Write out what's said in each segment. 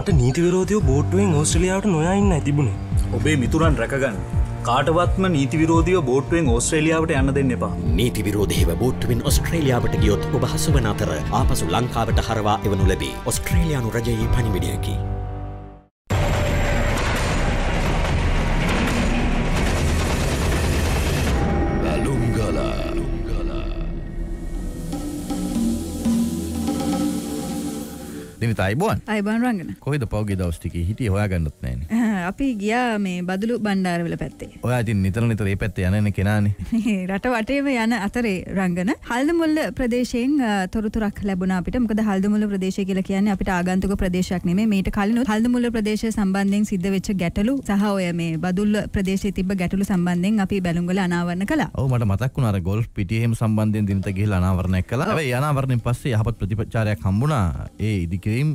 මට නීති විරෝධය බෝට්ටුවෙන් ඕස්ට්‍රලියාවට නොයන්න තිබුණ ඔබේ මිතුරන් රැකගන්න කාටවත්ම නීති විරෝධය බෝට්ටුවෙන් ඕස්ට්‍රලියාවට යන්න දෙන්න එපා නීති විරෝධයව බෝට්ටුවෙන් ඔස්ට්‍රේලියාවට ගියොත් ඔබහසුවන අතර ආපසු ලංකාවට හරවා එවනු ලැබේ ඔස්ට්‍රේලයානු රජයේ පනිවිඩියකි දිවිත අයිබෝන් අයිබෝන් රංගන කොහෙද පෞගේ දවස් ටිකේ හිටියේ හොයාගන්නත් නැහනේ අපි ගියා මේ බදුලු බණ්ඩාරවල පැත්තේ. ඔයා ඉතින් නිතර නිතර ඒ පැත්තේ යන කෙනානේ. රට වටේම යන අතරේ රංගන හල්දමුල්ල ප්‍රදේශයෙන් තොරතුරක් ලැබුණා අපිට. මොකද හල්දමුල්ල ප්‍රදේශය කියලා කියන්නේ අපිට ආගන්තුක ප්‍රදේශයක් නෙමෙයි. මේට කලින් හල්දමුල්ල ප්‍රදේශය සම්බන්ධයෙන් සිද්ධ වෙච්ච ගැටලු සහ ඔය මේ බදුල්ල ප්‍රදේශයේ තිබ්බ ගැටලු සම්බන්ධයෙන් අපි බැලුම්ගල අනාවරණ කළා. ඔව් මට මතක් වුණා අර ගොල්ෆ් පිටියෙම සම්බන්ධයෙන් දිනත ගිහිල්ලා අනාවරණයක් කළා. හැබැයි අනාවරණයෙන් පස්සේ යහපත් ප්‍රතිපචාරයක් හම්බුණා. ඒ ඉදිකිරීම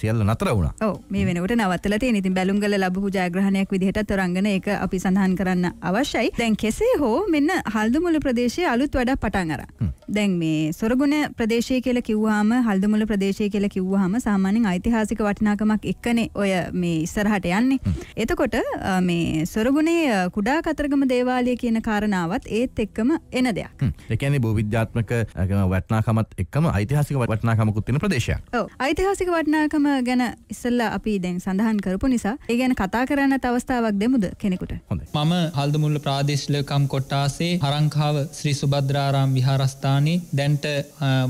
සියල්ල නතර වුණා. ඔව් මේ වෙනකොට නවත්තලා තියෙන. ඉතින් බැලුම්ගල ලැබ ලැබූ ජයග්‍රහණයක් විදිහට තරංගන ඒක අපි සඳහන් කරන්න අවශ්‍යයි. දැන් කෙසේ හෝ මෙන්න හල්දුමුල ප්‍රදේශයේ අලුත් වැඩක් පටන් අරන්. දැන් මේ සොරගුණ ප්‍රදේශය කියලා කිව්වහම හල්දුමුල ප්‍රදේශය කියලා කිව්වහම සාමාන්‍යයෙන් ඓතිහාසික වටිනාකමක් එක්කනේ ඔය මේ ඉස්සරහට යන්නේ. එතකොට මේ සොරගුණේ කුඩා කතරගම දේවාලය කියන කාරණාවත් ඒත් එක්කම එන දෙයක්. ඒ කියන්නේ භූවිද්‍යාත්මක වටිනාකමත් එක්කම ඓතිහාසික වටිනාකමකුත් තියෙන ප්‍රදේශයක්. ඔව්. ඓතිහාසික වටිනාකම ගැන ඉස්සෙල්ලා අපි දැන් සඳහන් කරපු නිසා ඒ ගැන ගැන කතා කරන්න අවස්ථාවක් දෙමුද කෙනෙකුට මම හල්දමුල්ල ප්‍රාදේශලකම් කොට්ටාසේ හරංකාව ශ්‍රී සුබද්‍රාරාම් විහාරස්ථානී දැන්ට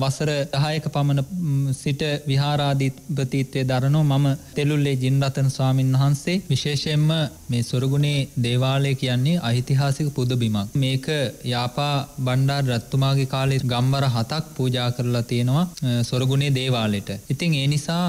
වසර දහයක පමණ සිට විහාරාධීපතිත්වය දරනෝ මම තෙලුල්ලේ ජින්රතන ස්වාමීන් වහන්සේ විශේෂයෙන්ම මේ සොරගුණේ දේවාලය කියන්නේ අයිතිහාසික පුදබිමක් මේක යාපා බණ්ඩාර් රත්තුමාගේ කාලෙ ගම්බර හතක් පූජා කරලා තියෙනවා සොරගුණේ දේවාලෙට ඉතින් ඒ නිසා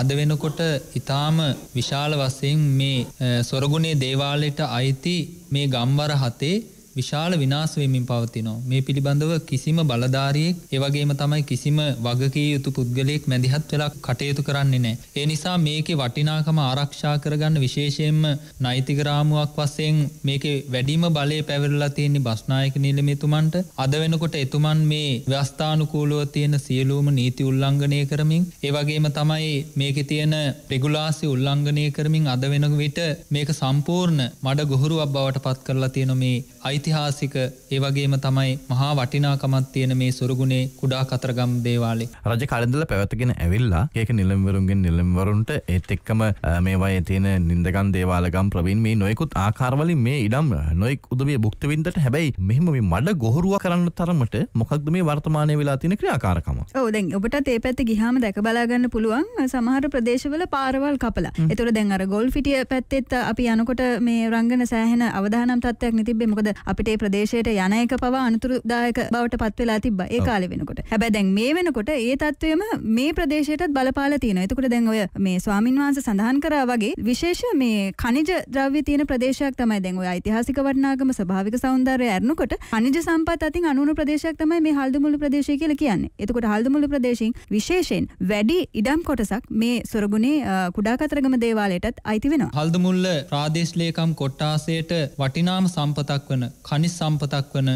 අද වෙනකොට ඉතාම විශාල වස්සයෙන් මේ eh, සොරගුණේ දේවාලයට අයිති මේ ගම්වර හතේ විශාල විනාශවමින් පවතිනවා. මේ පිළිබඳව කිසිම බලධාරියෙක් ඒවගේම තමයි කිසිම වගකී යුතු පුද්ගලයෙක් මැදිහත් වෙලා කටයුතු කරන්නේ නෑ. ඒ නිසා මේකෙ වටිනාකම ආරක්ෂා කරගන්න විශේෂයෙන්ම නෛතිකරාමුවක් වස්සයෙන් මේක වැඩිම බලය පැවරලා තියෙන්නේ බස්නායක නිලමේතුමන්ට අද වෙනකොට එතුමන් මේ ව්‍යස්ථානුකූලව තියෙන සියලූම නීති උල්ලංඝනය කරමින් ඒවගේම තමයි මේක තියෙන ප්‍රෙගුලාසි උල්ලංඝනය කරමින් අද වෙනක විට මේක සම්පූර්ණ මඩ ගොහරුවක් බවට පත් කරලා තියෙන මේ ඓතිහාසික ඒ වගේම තමයි මහා වටිනාකමත් තියෙන මේ සුරුගුණේ කුඩා කතරගම් දේවාලේ. රජ කලින්දල පැවැත්ගෙන ඇවිල්ලා ඒක නිලම්වරුන්ගෙන් නිලම්වරුන්ට ඒත් එක්කම මේවා තියෙන නින්දගම් දේවාලගම් ප්‍රවීන් මේ නොයෙකුත් ආකාරවලින් මේ ඉඩම් නොයෙක් උදවිය භුක්තවින්දට හැබැයි මෙහෙම මේ මඩ ගොහරුවා කරන්න තරමට මොකක්ද මේ වර්තමානයේ වෙලා තියෙන ක්‍රියාකාරකම. ඔව් දැන් ඔබටත් ඒ පැත්තේ ගිහාම දැක බලා ගන්න පුළුවන් සමහර ප්‍රදේශවල පාරවල් කපලා. ඒතකොට දැන් අර ගෝල්ෆිටිය පැත්තෙත් අපි යනකොට මේ රංගන සෑහෙන අවදානම් තත්ත්වයක් නිතිබ්බේ මොකද අපිට ඒ ප්‍රදේශයට යන එක පවා අනතුරුදායක බවට පත් වෙලා තිබ්බා ඒ කාලේ වෙනකොට. හැබැයි දැන් මේ වෙනකොට ඒ තත්ත්වයම මේ ප්‍රදේශයටත් බලපාලා තියෙනවා. එතකොට දැන් ඔය මේ ස්වාමින් වහන්සේ සඳහන් කරා වගේ විශේෂ මේ ඛනිජ ද්‍රව්‍ය තියෙන ප්‍රදේශයක් තමයි දැන් ඔය ඓතිහාසික වටිනාකම ස්වභාවික సౌందර්යය ඇරනකොට ඛනිජ සම්පත් අතින් අනුණු ප්‍රදේශයක් තමයි මේ හල්දුමුළු ප්‍රදේශය කියලා කියන්නේ. එතකොට හල්දුමුළු ප්‍රදේශයෙන් විශේෂයෙන් වැඩි ඉඩම් කොටසක් මේ සොරගුණේ කුඩා කතරගම දේවාලයටත් අයිති වෙනවා. හල්දුමුල්ල ප්‍රාදේශ ලේකම් කොට්ටාසයට වටිනාම සම්පතක් වන වන කනි සම්පතක් වන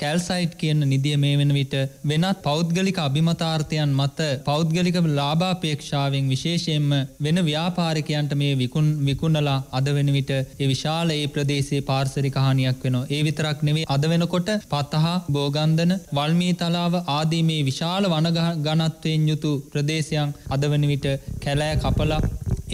කැල්සයිට් කියන නිදිය මේ වෙන විට වෙනත් පෞද්ගලික අභිමතාර්ථයන් මත පෞද්ගලික ලාභාපේක්ෂාවෙන් විශේෂයෙන්ම වෙන ව්‍යාපාරිකයන්ට මේ විකුන් විකුණලා අද වෙන විට ඒ විශාල ඒ ප්‍රදේශයේ පාර්සරික හානියක් වෙනවා. ඒ විතරක් නෙවෙයි අද වෙනකොට පතහ, බෝගන්දන, වල්මී තලාව ආදී මේ විශාල වන ඝනත්වයෙන් යුතු ප්‍රදේශයන් අද වෙන විට කැලෑ කපලා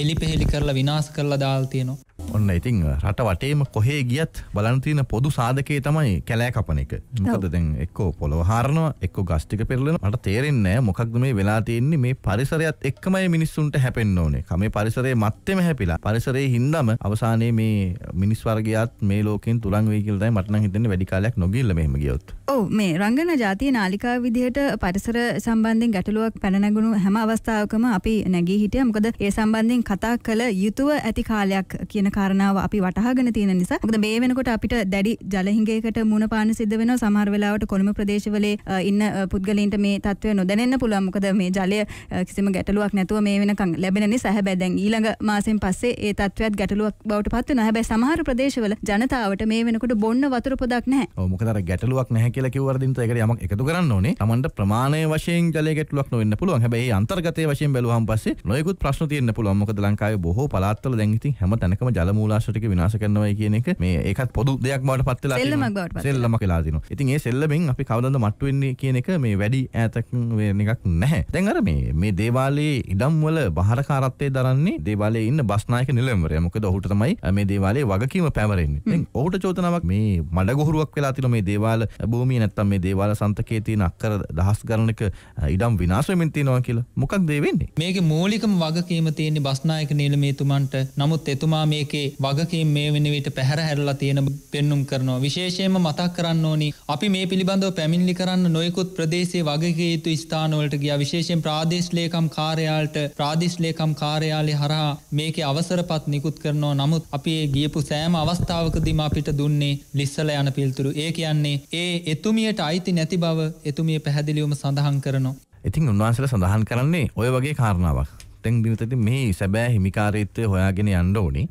එලි පෙහෙලි කරලා විනාශ කරලා දාලා තියෙනවා. ඔන්න ඉතිං රට වටේම කොහේ ගියත් බලන්තින පොදු සාධකයේ තමයි කැලෑ කපන එක මොකද දැන් එක්කෝ පොළොවහාරනවා එක්ක ගස්ටික පෙරලෙන මට තේරෙන්නේ මොකක්ද මේ වෙලා තියෙන්නේ මේ පරිසරයත් එක්කමයි මිනිස්සුන්ට හැපෙන්න ඕනේ කමේ පරිසරයේ මත්තෙම හැපිලා පරිසරයේ හින්දම අවසානයේ මේ මිනිස් වර්ගයාත් මේ ලෝකෙන් තුරන් වෙයි කියලා තමයි මට නම් හිතෙන්නේ වැඩි කාලයක් නොගිල්ල මෙහෙම ගියොත් ඔව් මේ රංගන ජාතිය නාලිකාව විදිහට පරිසර සම්බන්ධයෙන් ගැටලුවක් පැන නැගුණු හැම අවස්ථාවකම අපි නැගී හිටියා මොකද ඒ සම්බන්ධයෙන් කතා කළ යුතුව ඇති කාලයක් කියන කාරණාව අපි වටහාගෙන තියෙන නිසා මොකද මේ වෙනකොට අපිට දැඩි ජලහිඟයකට මුණ පාන්න සිද්ධ වෙනවා සමහර වෙලාවට කොළඹ ප්‍රදේශවල ඉන්න පුද්ගලයන්ට මේ තත්ත්වය නොදැනෙන්න පුළුවන් මොකද මේ ජලය කිසිම ගැටලුවක් නැතුව මේ වෙනකන් ලැබෙන නිසා හැබැයි දැන් ඊළඟ මාසෙන් පස්සේ ඒ තත්ත්වයත් ගැටලුවක් බවට පත් වෙනවා හැබැයි සමහර ප්‍රදේශවල ජනතාවට මේ වෙනකොට බොන්න වතුර පොදක් නැහැ ඔව් මොකද අර ගැටලුවක් නැහැ කියලා කිව්වරදින්ට ඒකට යමක් එකතු කරන්න ඕනේ Tamanට ප්‍රමාණය වශයෙන් ජලය ගැටලුවක් නොවෙන්න පුළුවන් හැබැයි අන්තර්ගතයේ වශයෙන් බැලුවහම පස්සේ නොයෙකුත් ප්‍රශ්න තියෙන්න පුළුවන් මොකද ලංකාවේ බොහෝ පළාත්වල දැන් ඉතින් හැම තැනකම ජල ජලමූලාශටික විනාශ කරනවයි කියන එක මේ ඒකත් පොදු දෙයක් බවට පත් වෙලා සෙල්ලමක් බවට පත් සෙල්ලමක් වෙලා තිනවා. ඉතින් ඒ සෙල්ලමෙන් අපි කවදාද මට්ටු වෙන්නේ කියන එක මේ වැඩි ඈතක් වෙන එකක් නැහැ. දැන් අර මේ මේ දේවාලයේ ඉඩම් වල බහරකාරත්වයේ දරන්නේ දේවාලයේ ඉන්න බස්නායක නිලම්වරයා. මොකද ඔහුට තමයි මේ දේවාලයේ වගකීම පැවරෙන්නේ. දැන් ඔහුට චෝදනාවක් මේ මඩගොහරුවක් වෙලා තිනවා මේ දේවාල භූමිය නැත්තම් මේ දේවාල සන්තකයේ තියෙන අක්කර දහස් ගණනක ඉඩම් විනාශ වෙමින් තියෙනවා කියලා. මොකක්ද ඒ වෙන්නේ? මේකේ මූලිකම වගකීම තියෙන්නේ බස්නායක නිලමේතුමන්ට. නමුත් එතුමා මේකේ ලෝකේ වගකේ මේ වෙනවිට පැහැර හැරලා තියෙන පෙන්නුම් කරනවා. විශේෂයෙන්ම මතක් කරන්න ඕනි අපි මේ පිළිබඳව පැමිණිලි කරන්න නොයෙකුත් ප්‍රදේශයේ වගකේ යුතු ස්ථානවලට ගියා. විශේෂයෙන් ප්‍රාදේශ ලේකම් කාර්යාලයට ප්‍රාදේශ ලේකම් කාර්යාලය හරහා මේකේ අවසරපත් නිකුත් කරනවා. නමුත් අපි ඒ ගියපු සෑම අවස්ථාවකදීම අපිට දුන්නේ ලිස්සල යන පිළිතුරු. ඒ කියන්නේ ඒ එතුමියට අයිති නැති බව එතුමිය පැහැදිලිවම සඳහන් කරනවා. ඉතින් උන්වහන්සේලා සඳහන් කරන්නේ ඔය වගේ කාරණාවක්. ඇතැම් දිනකදී මේ සැබෑ හිමිකාරීත්වය හොයාගෙන යන්න ඕනේ.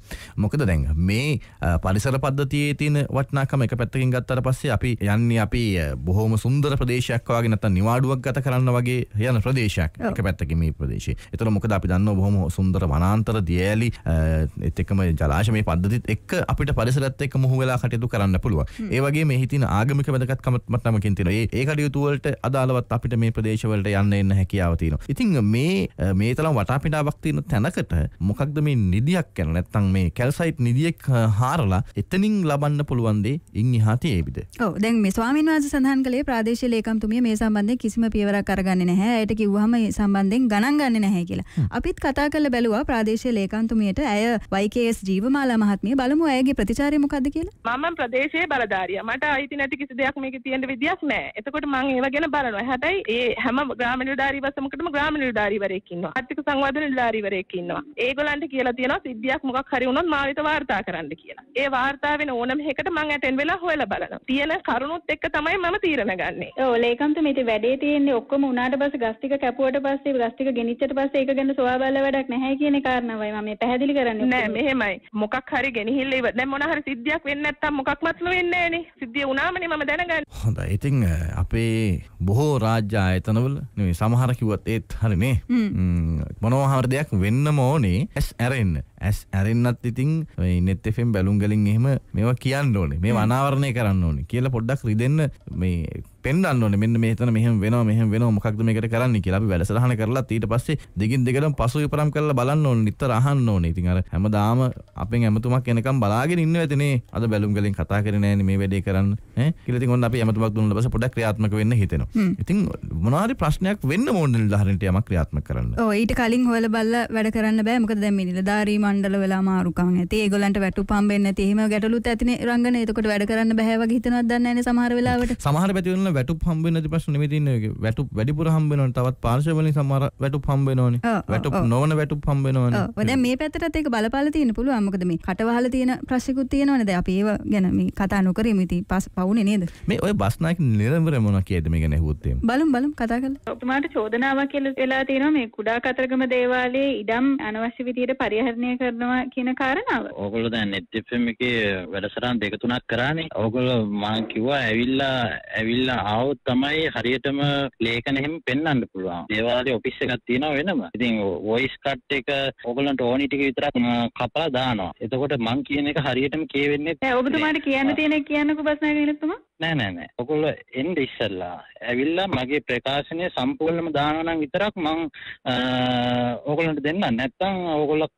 මොකද දැන් මේ පරිසර පද්ධතියේ තියෙන වටිනාකම එක පැත්තකින් ගත්තට පස්සේ අපි යන්නේ අපි බොහොම සුන්දර ප්‍රදේශයක් වගේ නැත්නම් නිවාඩුවක් ගත කරන්න වගේ යන ප්‍රදේශයක් එක පැත්තකින් මේ ප්‍රදේශය. ඒතර මොකද අපි දන්නවා බොහොම සුන්දර වනාන්තර දියෑලි ඒත් එක්කම ජලාශ මේ පද්ධතිත් එක්ක අපිට පරිසරත් එක්ක මුහු වෙලා කටයුතු කරන්න පුළුවන්. ඒ වගේ මේ හිතින ආගමික වැදගත්කමත් නමකින් තියෙනවා. ඒ ඒ කටයුතු වලට අදාළවත් අපිට මේ ප්‍රදේශවලට යන්න එන්න හැකියාව තියෙනවා. ඉතින් මේ මේ තරම් වටා කැපිඩාවක් තියෙන තැනකට මොකක්ද මේ නිදියක් ගැන නැත්තම් මේ කැල්සයිට් නිදියෙක් හාරලා එතනින් ලබන්න පුළුවන් දේ ඉන් එහා තියෙයිද? ඔව් දැන් මේ ස්වාමීන් වහන්සේ සඳහන් කළේ ප්‍රාදේශීය ලේකම්තුමිය මේ සම්බන්ධයෙන් කිසිම පියවරක් අරගන්නේ නැහැ. ඇයට කිව්වහම මේ සම්බන්ධයෙන් ගණන් ගන්නේ නැහැ කියලා. අපිත් කතා කරලා බැලුවා ප්‍රාදේශීය ලේකම්තුමියට ඇය YKS ජීවමාලා මහත්මිය බලමු ඇයගේ ප්‍රතිචාරය මොකද්ද කියලා. මම ප්‍රදේශයේ බලධාරියා. මට අයිති නැති කිසි දෙයක් මේකේ තියෙන විදියක් නැහැ. එතකොට මම ඒව ගැන බලනවා. හැබැයි ඒ හැම ග්‍රාම නිලධාරී වසමකටම ග්‍රාම නිලධාරීවරයෙක් ඉන්නවා. ආර්ථික සංවර්ධන සංවර්ධන නිලධාරීවරයෙක් ඉන්නවා. ඒගොල්ලන්ට කියලා තියෙනවා සිද්ධියක් මොකක් හරි වුණොත් මාවිත වාර්තා කරන්න කියලා. ඒ වාර්තා වෙන ඕනම එකකට මම ඇටෙන් වෙලා හොයලා බලනවා. තියෙන කරුණුත් එක්ක තමයි මම තීරණ ගන්නෙ. ඔව් ලේකම්තු මේ වැඩේ තියෙන්නේ ඔක්කොම උනාට පස්සේ ගස් ටික කැපුවට පස්සේ ගස් ටික ගෙනිච්චට පස්සේ ඒක ගැන සොයා බලලා වැඩක් නැහැ කියන කාරණාවයි මම මේ පැහැදිලි කරන්නේ. නෑ මෙහෙමයි. මොකක් හරි ගෙනහිල්ල ඉවර දැන් මොන හරි සිද්ධියක් වෙන්නේ නැත්තම් මොකක්වත් වෙන්නේ නෑනේ. සිද්ධිය වුණාමනේ මම දැනගන්නේ. හොඳයි. ඉතින් අපේ බොහෝ රාජ්‍ය ආයතනවල නෙවෙයි සමහර කිව්වත් ඒත් හරිනේ. මොන මොනෝහරදයක් වෙන්නම ඕනේ ඇස් ඇරෙන්න ඇස් ඇරෙන්න්නත් ඉතින් නෙත්තෙෆෙම් බැලුම්ගලින් එහෙම මේවා කියන්න ඕනේ මේ අනාවරණය කරන්න ඕනේ කියලා පොඩ්ඩක් රිදන්න මේ පෙන්වන්න ඕනේ මෙන්න මේ හිතන මෙහෙම වෙනවා මෙහෙම වෙනවා මොකක්ද මේකට කරන්න කියලා අපි වැඩසටහන කරලා ඊට පස්සේ දිගින් දිගටම පසුවිපරම් කරලා බලන්න ඕනේ නිතර අහන්න ඕනේ. ඉතින් අර හැමදාම අපෙන් ඇමතුමක් එනකම් බලාගෙන ඉන්න ඇතිනේ. අද බැලුම් ගලින් කතා කරේ නෑනේ මේ වැඩේ කරන්න. ඈ කියලා ඉතින් ඔන්න අපි ඇමතුමක් දුන්නා ඊපස්සේ පොඩ්ඩක් ක්‍රියාත්මක වෙන්න හිතෙනවා. ඉතින් මොනවාරි ප්‍රශ්නයක් වෙන්න ඕන නිලධාරීන්ට යමක් ක්‍රියාත්මක කරන්න. ඔව් ඊට කලින් හොයලා බලලා වැඩ කරන්න බෑ. මොකද දැන් මේ නිලධාරී මණ්ඩල වෙලා මාරුකම් ඇති. ඒගොල්ලන්ට වැටුපම් වෙන්නේ නැති. එහෙම ගැටලුත් ඇතිනේ රංගන. එතකොට වැඩ කරන්න බෑ වගේ හිතනවත් දන්නේ නැහැ සමහර වෙලාවට. සමහර පැතිවලින් වැටුප් හම්බ වෙන ප්‍රශ්න නෙමෙයි තියෙන්නේ. වැටුප් වැඩිපුර හම්බ වෙනවනේ. තවත් පාර්ශ්ව වලින් සමහර වැටුප් හම්බ වෙනවනේ. වැටුප් නොවන වැටුප් හම්බ වෙනවනේ. ඔව්. දැන් මේ පැත්තටත් ඒක බලපාලා තියෙන්න පුළුවන්. මොකද මේ කටවහලා තියෙන ප්‍රශ්නිකුත් තියෙනවනේ. දැන් අපි ඒව ගැන මේ කතා නොකරෙමු. ඉතින් පවුනේ නේද? මේ ඔය බස්නායක නිරන්තර මොනවා කියද මේ ගැන ඇහුවොත් එහෙම. බලමු බලමු කතා කරලා. ඔබතුමාට චෝදනාවක් කියලා වෙලා තියෙනවා මේ කුඩා කතරගම දේවාලයේ ඉඩම් අනවශ්‍ය විදියට පරිහරණය කරනවා කියන කාරණාව. ඕගොල්ලෝ දැන් net fm එකේ වැඩසටහන් දෙක තුනක් කරානේ. ඕගොල්ලෝ මම කිව්වා ඇවිල්ලා ඇවිල්ලා ආවොත් තමයි හරියටම ලේකන එහෙම පෙන්වන්න පුළුවන්. ඒ වාගේ ඔෆිස් එකක් තියෙනවා වෙනම. ඉතින් වොයිස් කට් එක ඕගලන්ට ඕනි ටික විතරක් කපලා දානවා. එතකොට මං කියන එක හරියටම කියවෙන්නේ නැහැ. ඔබතුමාට කියන්න තියෙන කියන්නකෝ බස්නාගිනතුමා. නෑ නෑ නෑ. ඔගොල්ලෝ එන්න ඉස්සල්ලා ඇවිල්ලා මගේ ප්‍රකාශනය සම්පූර්ණයෙන්ම දානවා නම් විතරක් මං ඕගලන්ට දෙන්නම්. නැත්තම් ඕගොල්ලෝ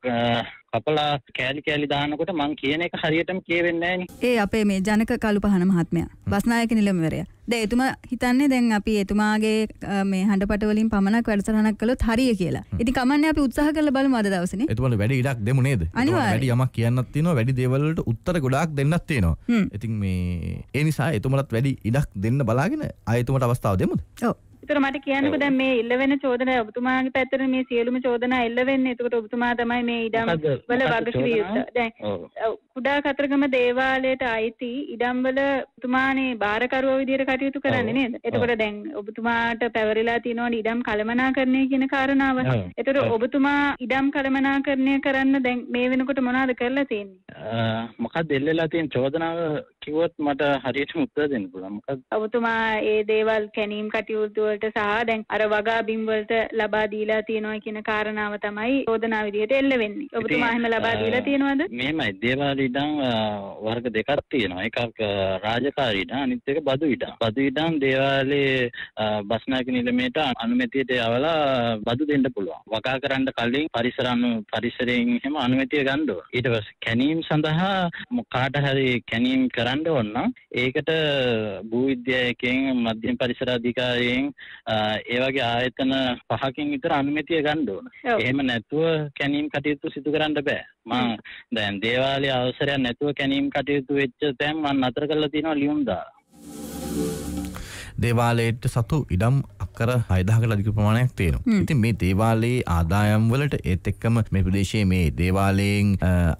කපලා කෑලි කෑලි දානකොට මං කියන එක හරියටම කියවෙන්නේ නැහැ ඒ අපේ මේ ජනක කළුපහන මහත්මයා බස්නායක නිලමවරයා. දැන් එතුමා හිතන්නේ දැන් අපි එතුමාගේ මේ හඬපට වලින් පමණක් වැඩසටහනක් කළොත් හරිය කියලා. ඉතින් කමන්නේ අපි උත්සාහ කරලා බලමු අද දවසේනේ. එතුමාට වැඩි ඉඩක් දෙමු නේද? වැඩි යමක් කියන්නත් තියෙනවා, වැඩි දේවල් වලට උත්තර ගොඩාක් දෙන්නත් තියෙනවා. ඉතින් මේ ඒ නිසා එතුමාටත් වැඩි ඉඩක් දෙන්න බලාගෙන ආයෙ එතුමාට අවස්ථාව දෙමුද? ඔව්. ඒතර මට කියන්නකෝ දැන් මේ ඉල්ල වෙන චෝදනා ඔබතුමාගේ පැත්තට මේ සියලුම චෝදනා එල්ල වෙන්නේ. ඒකට ඔබතුමා තමයි මේ ඉඩම් වල වගකීම් යුක්ත. දැන් කුඩා කතරගම දේවාලයට අයිති ඉඩම් වල ඔබතුමානේ බාරකරුවා විදියට කටයුතු කරන්නේ නේද? එතකොට දැන් ඔබතුමාට පැවරිලා තියෙනවනේ ඉඩම් කළමනාකරණය කියන කාරණාව. ඒතර ඔබතුමා ඉඩම් කළමනාකරණය කරන්න දැන් මේ වෙනකොට මොනවද කරලා තියෙන්නේ? මොකක්ද එල්ලලා තියෙන චෝදනාව කිව්වොත් මට හරියටම උත්තර දෙන්න පුළුවන්. මොකක්ද? ඔබතුමා ඒ දේවල් කැණීම් කටයුතු වලට සහ දැන් අර වගා බිම් වලට ලබා දීලා තියෙනවා කියන කාරණාව තමයි චෝදනා විදිහට එල්ල වෙන්නේ. ඔබතුමා එහෙම ලබා දීලා තියෙනවද? මෙහෙමයි. දේවාලි ඉඩම් වර්ග දෙකක් තියෙනවා. එකක් රාජකාරී ඉඩම් අනිත් එක බදු ඉඩම්. බදු ඉඩම් දේවාලේ බස්නායක නිලමේට අනුමැතියට යවලා බදු දෙන්න පුළුවන්. වගා කරන්න කලින් පරිසර පරිසරයෙන් එහෙම අනුමැතිය ගන්න ඕන. ඊට පස්සේ කැණීම් සඳහා කාට හරි කැණීම් කරන්න ඕන නම් ඒකට භූවිද්‍යායකෙන් මධ්‍යම පරිසර අධිකාරියෙන් ඒවගේ ආයතන පහකින් විතර අනුමැතිය ගන්න ඕන. එහෙම නැතුව කැනීම් කටයුතු සිදු කරන්න බෑ. මම දැන් දේවාලේ අවසරයක් නැතුව කැනීම් කටයුතු වෙච්ච තැන් මම නතර කරලා තියෙනවා ලියුම් දාලා. දේවාලයට සතු ඉඩම් අක්කර හයදාකට අධික ප්‍රමාණයක් තියෙනවා. ඉතින් මේ දේවාලයේ ආදායම් වලට ඒත් එක්කම මේ ප්‍රදේශයේ මේ දේවාලයෙන්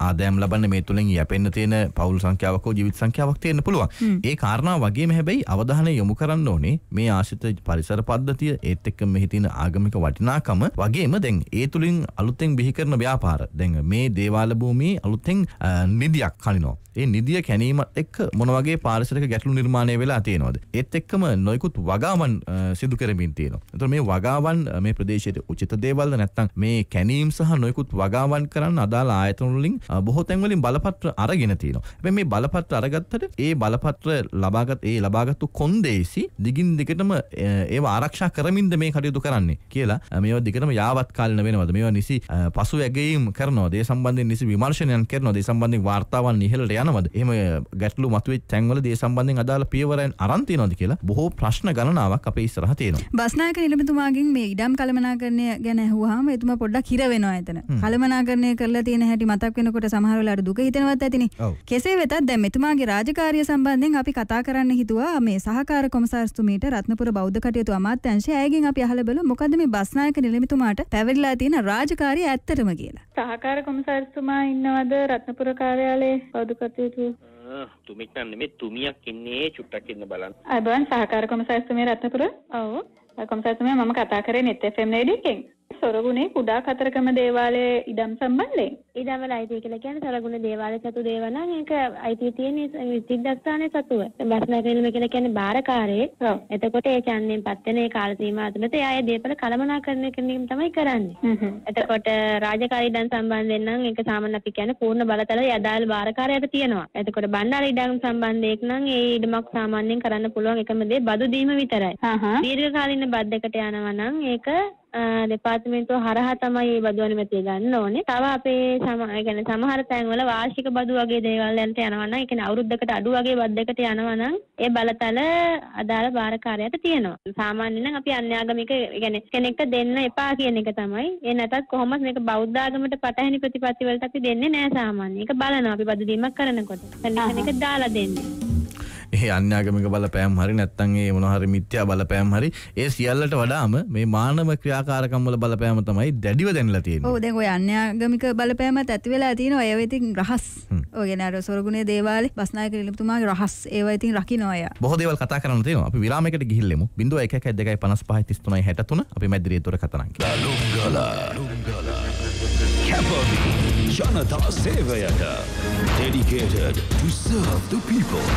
ආදායම් ලබන්න මේ තුලින් යැපෙන්න තියෙන පවුල් සංඛ්‍යාවක් හෝ ජීවිත සංඛ්‍යාවක් තියෙන්න පුළුවන්. ඒ කාරණා වගේම හැබැයි අවධානය යොමු කරන්න ඕනේ මේ ආශ්‍රිත පරිසර පද්ධතිය ඒත් එක්කම මෙහි තියෙන ආගමික වටිනාකම වගේම දැන් ඒ තුලින් අලුතෙන් බිහි කරන ව්‍යාපාර දැන් මේ දේවාල භූමියේ අලුතෙන් නිධියක් කනිනවා. ඒ නිදිය කැනීම එක් මොනවගේ පාරිසරික ගැටලු නිර්මාණය වෙලා තියෙනවද ඒත් එක්කම නොයකුත් වගාවන් සිදු කරමින් තියෙනවා. එතකොට මේ වගාවන් මේ ප්‍රදේශයේ උචිත දේවල්ද නැත්නම් මේ කැනීම් සහ නොයකුත් වගාවන් කරන්න අදාළ ආයතන වලින් බොහෝ තැන් වලින් බලපත්‍ර අරගෙන තියෙනවා. හැබැයි මේ බලපත්‍ර අරගත්තට ඒ බලපත්‍ර ලබාගත් ඒ ලබාගත්තු කොන්දේසි දිගින් දිගටම ඒවා ආරක්ෂා කරමින්ද මේ කටයුතු කරන්නේ කියලා මේවා දිගටම යාවත් කාලන වෙනවද මේවා නිසි පසු ඇගීම් කරනවා දේ සම්බන්ධයෙන් නිසි විමර්ශනයන් කරනවා දේ සම්බන්ධයෙන් වාර්තාවන් ඉහළට යනවා යනවද එම ගැටලු මතුවේ තැන්වල දේ සම්බන්ධෙන් අදාළ පියවරයන් අරන්තියනොද කියලා බොහෝ ප්‍රශ්න ගණනාවක් අපේ ඉස්සරහ තියෙනවා බස්නායක නිලමතුමාගෙන් මේ ඉඩම් කළමනාකරණය ගැන ඇහුවාම එතුමා පොඩ්ඩක් හිර වෙනවා එතන කළමනාකරණය කරලා තියෙන හැටි මතක් වෙනකොට සමහර වෙලාවට දුක හිතෙනවත් ඇතිනේ කෙසේ වෙතත් දැන් මෙතුමාගේ රාජකාරිය සම්බන්ධයෙන් අපි කතා කරන්න හිතුවා මේ සහකාර කොමසාරිස්තුමීට රත්නපුර බෞද්ධ කටයුතු අමාත්‍යංශය ඇයගෙන් අපි අහලා බලමු මොකද මේ බස්නායක නිලමතුමාට පැවරිලා තියෙන රාජකාරිය ඇත්තටම කියලා සහකාර කොමසාරිස්තුමා ඉන්නවද රත්නපුර කාර්යාලයේ බෞද්ධ කටයුතු තුමෙක් නම් නෙමෙයි තුමියක් ඉන්නේ චුට්ටක් ඉන්න බලන්න. අයිබෝන් සහකාර කොමසාස්තුමේ රත්නපුර. ඔව්. කොමසාස්තුමේ මම කතා කරේ net fm radio එකෙන්. සොරගුණේ කුඩා කතරගම දේවාලයේ ඉඩම් සම්බන්ධයෙන්. ඉඩමල අයිතිය කියලා කියන්නේ සොරගුණ දේවාලය සතු දේවල් නම් ඒක අයිතිය තියෙන්නේ සිද්ධාස්ථානයේ සතුව. බස්නගරිනම කියලා කියන්නේ බාරකාරයේ. එතකොට ඒ ඡන්දයෙන් පත් වෙන ඒ කාල සීමාව තුළත ඒ අය දේපල කළමනාකරණය කරන එක තමයි කරන්නේ. එතකොට රාජකාරී ඉඩම් සම්බන්ධයෙන් නම් ඒක සාමාන්‍ය අපි කියන්නේ පූර්ණ බලතල යදාල් බාරකාරයට තියෙනවා. එතකොට බණ්ඩාර ඉඩම් සම්බන්ධයක් නම් ඒ ඉඩමක් සාමාන්‍යයෙන් කරන්න පුළුවන් එකම දේ බදු දීම විතරයි. දීර්ඝ කාලින බද්දකට යනවා නම් ඒක දෙපාර්තමේන්තුව හරහා තමයි මේ බදු අනුමැතිය ගන්න ඕනේ. තව අපේ සම يعني සමහර තැන්වල වාර්ෂික බදු වගේ දේවල් වලට යනවා නම්, ඒ කියන්නේ අවුරුද්දකට අඩු වගේ බද්දකට යනවා නම්, ඒ බලතල අදාළ භාරකාරයට තියෙනවා. සාමාන්‍යයෙන් නම් අපි අන්‍යාගමික يعني කෙනෙක්ට දෙන්න එපා කියන එක තමයි. ඒ නැතත් කොහොමද මේක බෞද්ධ ආගමට පටහැනි ප්‍රතිපත්ති වලට අපි දෙන්නේ නෑ සාමාන්‍යයෙන්. ඒක බලනවා අපි බදු දීමක් කරනකොට. කන්ඩිෂන් එක දාලා දෙන්නේ. ඒ අන්‍යාගමික බලපෑම් හරි නැත්තම් ඒ මොන හරි මිත්‍යා බලපෑම් හරි ඒ සියල්ලට වඩාම මේ මානව ක්‍රියාකාරකම් වල බලපෑම තමයි දැඩිව දැනලා තියෙන්නේ. ඔව් දැන් ඔය අන්‍යාගමික බලපෑමත් ඇති වෙලා තියෙනවා. ඒව ඉතින් රහස්. ඔය ගැන අර සොරගුණේ දේවාලේ බස්නායක නිලුතුමාගේ රහස් ඒව ඉතින් රකින්නවා අය. බොහෝ දේවල් කතා කරන්න තියෙනවා. අපි විරාමයකට ගිහිල්ලෙමු. 0112553363 අපි මැදිරියේ දොර කතානම් කියලා. ලුංගලා ලුංගලා ජනතා සේවයට dedicated to serve the people.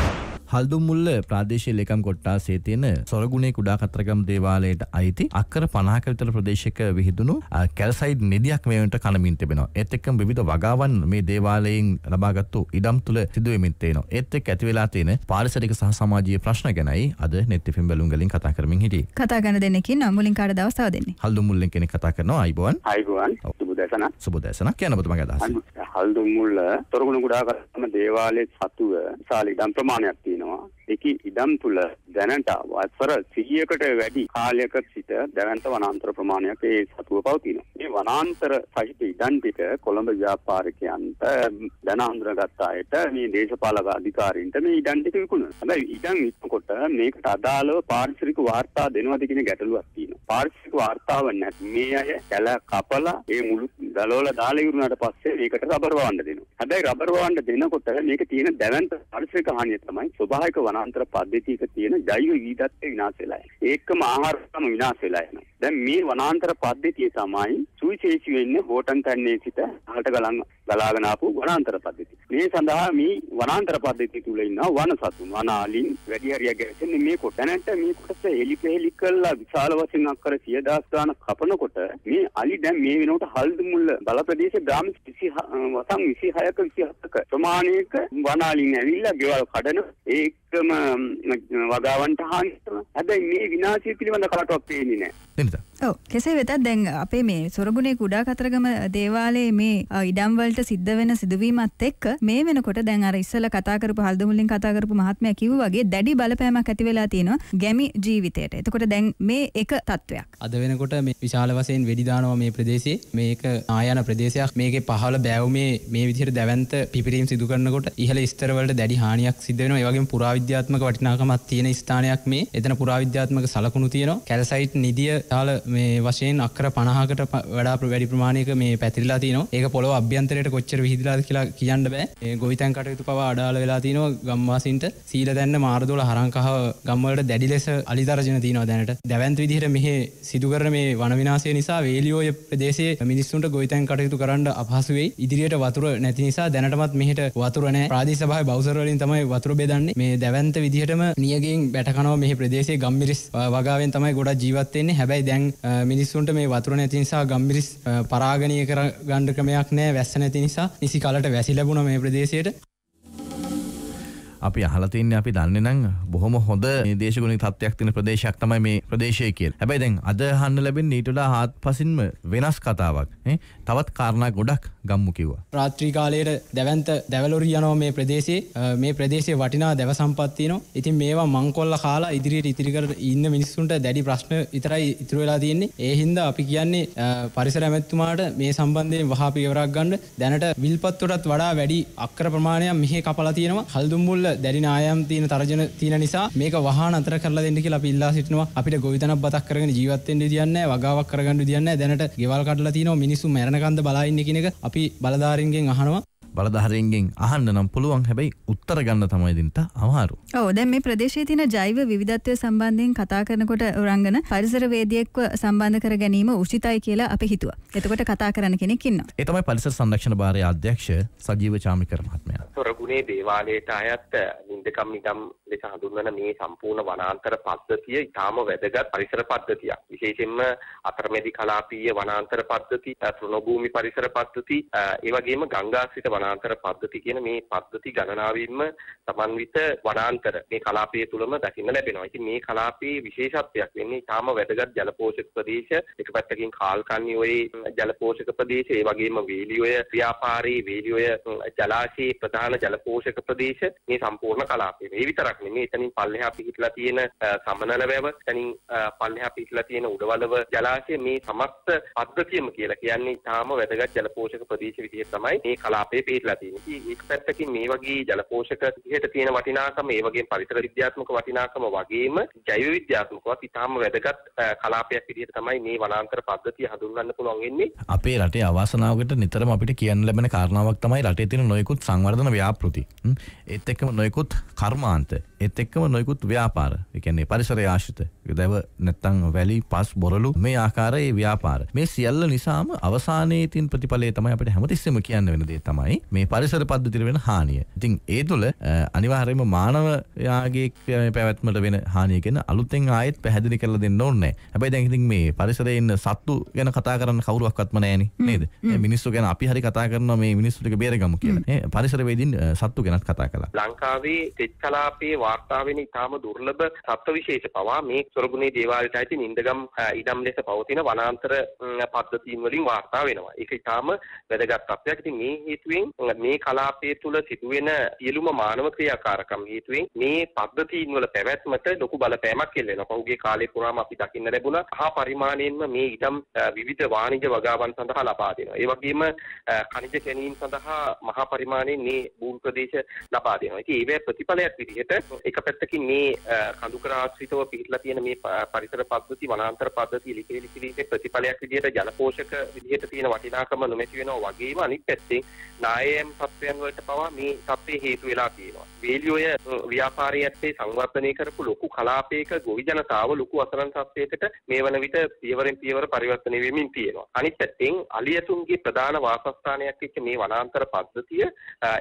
Haldummulla ප්‍රාදේශය ලේකම් කොට්ටාසේ තියෙන සොරගුණේ කුඩා කතරගම් දේවාලයට අයිති අක්කර 50ක විතර ප්‍රදේශයක විහිදුණු කැල්සයිඩ් නිදියක් මේ වෙනට කනමින් තිබෙනවා. ඒත් එක්කම විවිධ වගාවන් මේ දේවාලයෙන් ලබාගත්තු ඉඩම් තුල සිදු වෙමින් තියෙනවා. ඒත් එක්ක ඇති වෙලා තියෙන පාරිසරික සහ සමාජීය ප්‍රශ්න ගැනයි අද net film බලුම් ගලින් කතා කරමින් හිටියේ. කතා කරන දෙන්නකින් මුලින් කාට දවස් තව දෙන්නේ. හල්දුම්මුල්ලෙන් කෙනෙක් කතා කරනවා අයිබෝන්. අයිබෝන්. සුබ දැසන. සුබ දැසන. කියන ඔබතුමාගේ අදහස. හල්දුම්මුල්ල තොරගුණ කුඩා කතරගම දේවාලයේ සතුව විශාල ඉඩම් ප්‍රමාණයක් තියෙනවා. know එකි ඉඩම් තුළ දැනට වත්සර සිහියකට වැඩි කාලයක සිට දැනන්ත වනාන්තර ප්‍රමාණයක් ඒ සතුව පවතින. මේ වනාන්තර සහිත ඉඩන් පිට කොළඹ ව්‍යාපාරිකයන්ට දැන අඳුරගත් අයට මේ දේශපාලක අධිකාරීන්ට මේ ඉඩන් ටික විකුණන. හැබැයි ඉඩම් විකුණනකොට මේකට අදාළව පාරිසරික වාර්තා දෙනවද කියන ගැටලුවක් තියෙනවා. පාරිසරික වාර්තාව නැත් මේ අය කැල කපලා ඒ මුළු දලවල දාලා ඉවරනාට පස්සේ මේකට රබර් වවන්න දෙනවා. හැබැයි රබර් වවන්න දෙනකොට මේක තියෙන දැවන්ත පාරිසරික හානිය තමයි ස්වභාවික වනාන්තර පද්ධතියක තියෙන ජෛව විවිධත්වය විනාශ වෙලා යනවා. ඒකම ආහාර සම විනාශ වෙලා යනවා. දැන් මේ වනාන්තර පද්ධතිය තමයි සුවිශේෂී වෙන්නේ හෝටන් කන්නේ සිට අහලට ගලන් ගලාගෙන ආපු වනාන්තර පද්ධතිය. මේ සඳහා මේ වනාන්තර පද්ධතිය තුල ඉන්න වන සතුන් වනාලින් වැඩි හරියක් ගැටෙන්නේ මේ කොට. දැනට මේ කොටස එලිපෙලි කළා විශාල වශයෙන් අක්කර 10000 ගානක් කපනකොට මේ අලි දැන් මේ වෙනකොට හල්දු මුල්ල බල ප්‍රදේශ ග්‍රාම 26 වසම් 26ක 27ක ප්‍රමාණයක වනාලින් ඇවිල්ලා ගෙවල් කඩන ඒ ක්‍රම වගාවන්ට හානි කරනවා. හැබැයි මේ විනාශය පිළිබඳ කාටවත් පේන්නේ නැහැ. එනිසා. ඔව් කෙසේ වෙතත් දැන් අපේ මේ සොරගුණේ කුඩා කතරගම දේවාලයේ මේ ඉඩම් වලට සිද්ධ වෙන සිදුවීමත් එක්ක මේ වෙනකොට දැන් අර ඉස්සෙල්ලා කතා කරපු හල්දමුලින් කතා කරපු මහත්මයා කිව්වා වගේ දැඩි බලපෑමක් ඇති වෙලා තියෙනවා ගැමි ජීවිතයට. එතකොට දැන් මේ එක තත්වයක්. අද වෙනකොට මේ විශාල වශයෙන් වෙඩි දානවා මේ ප්‍රදේශයේ. මේක ආයන ප්‍රදේශයක්. මේකේ පහළ බෑවුමේ මේ විදිහට දැවැන්ත පිපිරීම් සිදු කරනකොට ඉහළ ස්තර වලට දැඩි හානියක් සිද්ධ වෙනවා. ඒ වගේම පුරාවිද්‍යා පුරාවිද්‍යාත්මක වටිනාකමත් තියෙන ස්ථානයක් මේ එතන පුරාවිද්‍යාත්මක සලකුණු තියෙනවා කැලසයිට් නිදිය තාල මේ වශයෙන් අක්කර පණහකට වඩා වැඩි ප්‍රමාණයක මේ පැතිරලා තියෙනවා ඒක පොළොව අභ්‍යන්තරයට කොච්චර විහිදලාද කියලා කියන්න බෑ ගොවිතැන් කටයුතු පවා අඩාල වෙලා තියෙනවා ගම්වාසින්ට සීල දැන්න මාරදොල හරංකහ ගම්වලට දැඩි ලෙස අලිදර්ජන තියෙනවා දැනට දැවන්ත විදිහට මෙහි සිදුකරන මේ වනවිනාසය නිසා වේලියෝය ප්‍රදේශයේ මිනිස්සුන්ට ගොවිතැන් කටයුතු කරන්න අපහසුවේ ඉදිරියට වතුර නැති නිසා දැනටමත් මෙහට වතුරන ප්‍රාදි සභහ බෞසරලින් තමයි වතුර බෙදන්නේ මේ දැව දැවන්ත විදිහටම නියගෙන් බැටකනව මෙහි ප්‍රදේශේ ගම්මිරිස් වගාවෙන් තමයි ගොඩක් ජීවත්වෙන්නේ හැබැයි දැන් මිනිස්සුන්ට මේ වතුර නැති නිසා ගම්මිරිස් පරාගණය කර ගණ්ඩ ක්‍රමයක් නෑ වැස්ස නැති නිසා නිසි කලට වැසි ලැබුණ මේ ප්‍රදේශයට අපි අහලා තින්නේ අපි දන්නේ නම් බොහොම හොඳ මේ දේශගුණික තත්ත්වයක් තියෙන ප්‍රදේශයක් තමයි මේ ප්‍රදේශය කියලා. හැබැයි දැන් අද අහන්න ලැබෙන්නේ ඊට වඩා හාත්පසින්ම වෙනස් කතාවක්. නේ? තවත් කාරණා ගොඩක් ගම්මු කිව්වා. රාත්‍රී කාලයේට දැවැන්ත දැවලොරි යනවා මේ ප්‍රදේශයේ මේ ප්‍රදේශයේ වටිනා දැව සම්පත් තියෙනවා. ඉතින් මේවා මංකොල්ල කාලා ඉදිරියට ඉතිරි කර ඉන්න මිනිස්සුන්ට දැඩි ප්‍රශ්න විතරයි ඉතුරු වෙලා තියෙන්නේ. ඒ හින්දා අපි කියන්නේ පරිසර ඇමැත්තුමාට මේ සම්බන්ධයෙන් වහා පියවරක් ගන්න දැනට විල්පත්තුටත් වඩා වැඩි අක්කර ප්‍රමාණයක් මෙහි කපලා තියෙනවා. හල්දුම්බුල්ල දැඩි නායම් තියෙන තර්ජන තියෙන නිසා මේක වහා නතර කරලා දෙන්න කියලා අපි ඉල්ලා සිටිනවා අපිට ගොවිතැනක් බතක් කරගෙන ජීවත් වෙන්න විදියන්නේ වගාවක් කරගන්න විදියන්නේ දැනට ගෙවල් කඩලා තියෙනවා මිනිස්සු මැරෙනකන්ද බලා ඉන්නේ කියන එක අපි බලධාරීන්ගෙන් අහනවා බලධහරෙන්ගෙන් අහන්න නම් පුළුවන් හැබැයි උත්තර ගන්න තමයිදින්ට අමාරු ඕ දැන් මේ ප්‍රදේශයේ තින ජෛව විධත්වය සම්බන්ධයෙන් කතා කරනකොට උරංගන පරිසරවේදියෙක්ව සම්බන්ධ කර ගැනීම උෂිතයි කියලා අපි හිතුව එතකොට කතා කරන කෙනෙක්කින්න එතමයි පරිසර සංරක්ෂණ භාරය අධ්‍යක්ෂ සජීව චාමිකර මහත්මයා තොරගුණේ දේවාලයට අයත් නින්දකම් නිකම් ලෙස හඳුන්වන මේ සම්පූර්ණ වනාන්තර පද්ධතිය ඉතාම වැදගත් පරිසර පද්ධතියක්. විශේෂයෙන්ම අතරමැදි කලාපීය වනාන්තර පද්ධති, තෘණභූමි පරිසර පද්ධති, ඒ වගේම ගංගාශ්‍රිත වනාන්තර පද්ධති කියන මේ පද්ධති ගණනාවින්ම සමන්විත වනාන්තර මේ කලාපය තුළම දකින්න ලැබෙනවා. ඉතින් මේ කලාපයේ විශේෂත්වයක් වෙන්නේ ඉතාම වැදගත් ජලපෝෂක ප්‍රදේශ, එක පැත්තකින් කාල්කන්ණි ඔය ජලපෝෂක ප්‍රදේශ, ඒ වගේම වේලියොය ව්‍යාපාරී වේලියොය ජලාශයේ ප්‍රධාන ජලපෝෂක ප්‍රදේශ මේ සම්පූර්ණ කලාපය. මේ විතරක් නෙමේ එතනින් පල්ලෙහා පිහිටලා තියෙන සමනල වැව එතනින් පල්ලෙහා පිහිටලා තියෙන උඩවලව ජලාශය මේ සමස්ත අද්භූතියම කියලා කියන්නේ තාම වැදගත් ජලපෝෂක ප්‍රදේශ විදිහට තමයි මේ කලාපය පිහිටලා තියෙන්නේ. ඒක පැත්තකින් මේ වගේ ජලපෝෂක විදිහට තියෙන වටිනාකම ඒ වගේම පරිසර විද්‍යාත්මක වටිනාකම වගේම ජෛව විද්‍යාත්මකවත් ඉතාම වැදගත් කලාපයක් විදිහට තමයි මේ වනාන්තර පද්ධතිය හඳුන්වන්න පුළුවන් වෙන්නේ. අපේ රටේ අවාසනාවකට නිතරම අපිට කියන්න ලැබෙන කාරණාවක් තමයි රටේ තියෙන නොයෙකුත් සංවර්ධන ව්‍යාපෘති. ඒත් එක්කම නොයෙකුත් කර්මාන්ත. ඒත් එක්කම නොයකුත් ව්‍යාපාර එකන්නේ පරිසරය ආශිත දැව නැත්තං වැලි පස් බොරලු මේ ආකාරයේ ව්‍යාපාර මේ සියල්ල නිසාම අවසානයේතින් ප්‍රතිඵලය තමයි අපට හැමතිස්සම කියන්න වෙන දේ තමයි මේ පරිසර පද්ධතිර වෙන හානිය ඉතින් ඒ තුළ අනිවාර්යම මානවයාගේ පැවැත්මට වෙන හානියගෙන අලුතෙන් ආයෙත් පැහැදිලි කරලා දෙන්න ඕනේ හැබැයි දැන් ඉතින් මේ පරිසරයේ ඉන්න සත්තු ගැන කතා කරන්න කවුරුවක්වත්ම නැහෙනි නේද මිනිස්සු ගැන අපි හරි කතා කරනවා මේ මිනිස්සු ටික බේරගමු කියලා පරිසරවේදීන් සත්තු ගැනත් කතා කළා ලංකාවේ තෙත් කලාපයේ වගේ වාර්තා වෙන ඉතාම දුර්ලභ සත්ව විශේෂ පවා මේ සොරගුණේ දේවාලයට ඇති නින්දගම් ඉඩම් ලෙස පවතින වනාන්තර පද්ධතීන් වලින් වාර්තා වෙනවා. ඒක ඉතාම වැදගත් තත්ත්වයක්. ඉතින් මේ හේතුවෙන් මේ කලාපය තුළ සිදුවෙන සියලුම මානව ක්‍රියාකාරකම් හේතුවෙන් මේ පද්ධතීන් වල පැවැත්මට ලොකු බලපෑමක් එල්ල වෙනවා. පහුගිය කාලේ පුරාම අපි දකින්න ලැබුණා හා පරිමාණයෙන්ම මේ ඉඩම් විවිධ වාණිජ වගාවන් සඳහා ලබා දෙනවා. ඒ වගේම ඛනිජ කැණීම් සඳහා මහා පරිමාණයෙන් මේ භූමි ප්‍රදේශ ලබා දෙනවා. ඉතින් ඒවැ ප්‍රතිඵලයක් විදිහට එක පැත්තකින් මේ කඳුකරාශ්‍රිතව පිහිටලා තියෙන මේ පරිසර පද්ධති වනාන්තර පද්ධති ලිපේ ලිපිරීමේ ප්‍රතිඵලයක් විදිහට ජලපෝෂක විදිහට තියෙන වටිනාකම නොමැති වෙනවා වගේම අනිත් පැත්තෙන් නායම් තත්ත්වයන් වලට පවා මේ තත්ත්වේ හේතු වෙලා තියෙනවා. වේලියෝය ව්‍යාපාරයේ ඇත්තේ සංවර්ධනය කරපු ලොකු කලාපයක ගොවි ජනතාව ලොකු අසරණ තත්ත්වයකට මේ වන විට පියවරෙන් පියවර පරිවර්තනය වෙමින් තියෙනවා. අනිත් පැත්තෙන් අලියතුන්ගේ ප්‍රධාන වාසස්ථානයක් එක්ක මේ වනාන්තර පද්ධතිය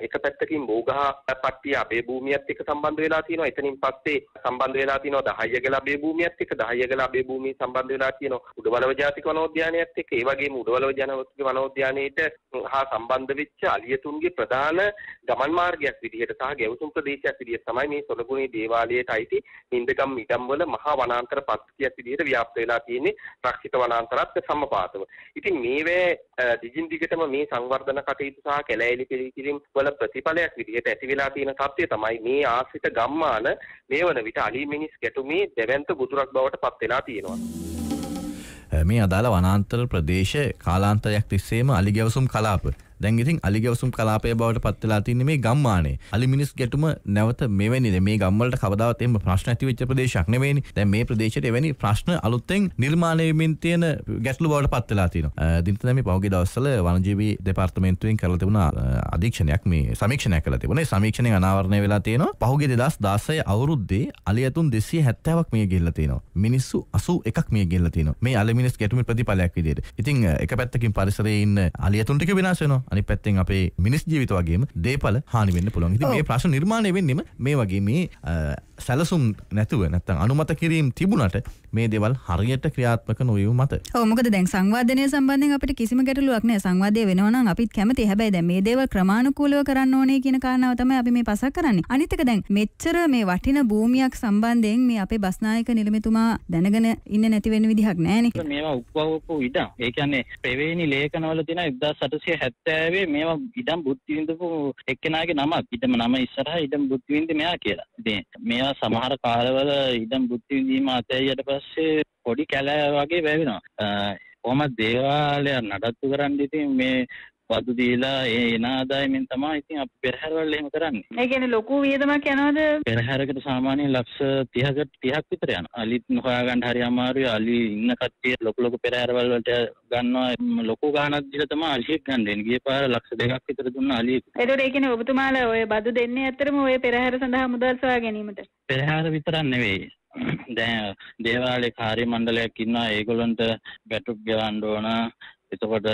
එක පැත්තකින් බෝගහ පට්ටිය අබේ භූමියත් එක්ක සම්බන්ධ වෙලා වෙලා තියෙනවා එතනින් පස්සේ සම්බන්ධ වෙලා තියෙනවා 10 ගලා බේ භූමියත් එක්ක 10 ගලා බේ භූමිය සම්බන්ධ වෙලා තියෙනවා උඩවලව ජාතික වනෝද්‍යානයත් එක්ක ඒ වගේම උඩවලව ජනවස්තික වනෝද්‍යානයේට හා සම්බන්ධ වෙච්ච අලියතුන්ගේ ප්‍රධාන ගමන් මාර්ගයක් විදිහට සහ ගැවසුම් ප්‍රදේශයක් විදිහට තමයි මේ සොලගුණේ දේවාලයට අයිති හින්දගම් මිඩම්වල මහා වනාන්තර පත්තියක් විදිහට ව්‍යාප්ත වෙලා තියෙන්නේ රක්ෂිත වනාන්තරත් සමපාතව. ඉතින් මේවැ දිගින් දිගටම මේ සංවර්ධන කටයුතු සහ කැලෑලි පිළිකිරීම් වල ප්‍රතිඵලයක් විදිහට ඇති වෙලා තියෙන තත්ත්වය තමයි මේ ආශ්‍රිත ගම්මාන මේ වන විට අලි මිනිස් ගැටුමේ දැවැන්ත ගුතුරක් බවට පත් වෙලා තියෙනවා. මේ අදාළ වනාන්තර ප්‍රදේශ කාලාන්තරයක් තිස්සේම අලි ගැවසුම් කලාප දැන් ඉතින් අලිගැවසුම් කලාපය බවට පත් වෙලා තින්නේ මේ ගම්මානේ. අලි මිනිස් ගැටුම නැවත මෙවැනිද මේ ගම්වලට කවදාවත් එම ප්‍රශ්න ඇති වෙච්ච ප්‍රදේශයක් නෙවෙයිනේ. දැන් මේ ප්‍රදේශයට එවැනි ප්‍රශ්න අලුතෙන් නිර්මාණය වෙමින් තියෙන ගැටලු බවට පත් වෙලා තියෙනවා. දිනතන මේ පහුගිය දවස්වල වනජීවී දෙපාර්තමේන්තුවෙන් කරලා තිබුණ අධීක්ෂණයක් මේ සමීක්ෂණයක් කරලා තිබුණේ. සමීක්ෂණය අනාවරණය වෙලා තියෙනවා. පහුගිය 2016 අවුරුද්දේ අලි ඇතුන් 270ක් මිය ගිහිල්ලා තියෙනවා. මිනිස්සු 81ක් මිය ගිහිල්ලා තියෙනවා. මේ අලි මිනිස් ගැටුමේ ප්‍රතිඵලයක් විදිහට. ඉතින් එක පැත්තකින් පරිසරයේ ඉන්න අලි ඇතුන් ටික විනාශ වෙනවා. අනි පැත්තෙන් අපේ මිනිස් ජීවිත වගේම දේපල හානිවෙන්න පුළන් හිති මේ ප්‍රශ් නිර්මාණය වෙන්නම මේ වගේ මේ සැලසුම් නැතුව නැත්තන් අනුමත කිරීම් තිබුණට මේ දේවල් හරියට ක්‍රියාත්මක නොවීම මත. ඔව් මොකද දැන් සංවාදනය සම්බන්ධයෙන් අපිට කිසිම ගැටලුවක් නැහැ. සංවාදය වෙනවා නම් අපිත් කැමතියි. හැබැයි දැන් මේ දේවල් ක්‍රමානුකූලව කරන්න ඕනේ කියන කාරණාව තමයි අපි මේ පසක් කරන්නේ. අනිත් එක දැන් මෙච්චර මේ වටින භූමියක් සම්බන්ධයෙන් මේ අපේ බස්නායක නිලමේතුමා දැනගෙන ඉන්න නැති වෙන විදිහක් නැහැ නේ. මේවා උපවපු ඉඩම්. ඒ කියන්නේ ප්‍රවේණි ලේඛනවල තියෙන 1870 මේවා ඉඩම් බුද්ධි විඳපු එක්කෙනාගේ නමක්. ඉඩම නම ඉස්සරහා ඉඩම් බුද්ධි විඳින මෙයා කියලා. ඉතින් මේවා සමහර කාලවල ඉඩම් බුද්ධි විඳීම අතහැරියට පස්සේ පස්සේ පොඩි කැලෑ වගේ වැැවෙනවා කොමත් දේවාලයක් නඩත්තු කරන්න ඉතින් මේ පදු දීලා ඒ නාදායමෙන් තමා ඉතින් අප පෙරහැරවල් එහෙම කරන්නේ. ඒ කියන්නේ ලොකු වියදමක් යනවද? පෙරහැරකට සාමාන්‍ය ලක්ෂ 30කට 30ක් විතර යනවා. අලිත් හොයාගන්න හරි අමාරුයි. අලි ඉන්න කට්ටිය ලොකු ලොකු පෙරහැරවල් වලට ගන්නවා. ලොකු ගාණක් දීලා තමයි අලියෙක් ගන්න දෙන්නේ. ගිය පාර ලක්ෂ 2ක් විතර දුන්න අලියෙක්. ඒතකොට ඒ කියන්නේ ඔබතුමාලා ඔය බදු දෙන්නේ ඇත්තටම ඔය පෙරහැර සඳහා මුදල් සොයා ගැනීමට. පෙරහැර විතරක් නෙවෙයි. දැන් දේවාලේ කාර්ය මණ්ඩලයක් ඉන්නවා ඒගොල්ලන්ට ගැටුප් ගෙවන්න ඕන එතකොට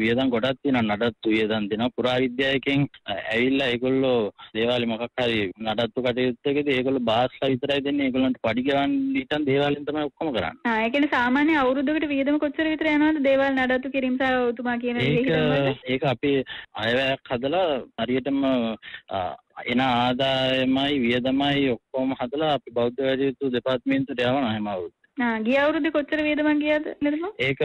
වියදම් ගොඩක් තියෙනවා නඩත්තු වියදම් දෙනවා පුරාවිද්‍යාවකින් ඇවිල්ලා ඒගොල්ලෝ දේවාලේ මොකක් හරි නඩත්තු කටයුත්තකදී ඒගොල්ලෝ බාස්ලා විතරයි දෙන්නේ ඒගොල්ලන්ට පඩි ගන්න ඊටන් දේවාලෙන් තමයි ඔක්කොම කරන්නේ. ආ ඒ කියන්නේ සාමාන්‍ය අවුරුද්දකට වියදම කොච්චර විතර යනවද දේවාල නඩත්තු කිරීම සහ ඔතුමා කියන විදිහට? ඒක අපේ අයවැයක් හදලා හරියටම එන ආදායමයි වියදමයි ඔක්කොම හදලා අපි බෞද්ධ වැඩිහිටියු දෙපාර්තමේන්තුවට යවනවා හැම අවුරුද්දේ. ගිය අවුරුද්දේ කොච්චර වේදමන් ගියාද නිර්මල්? ඒක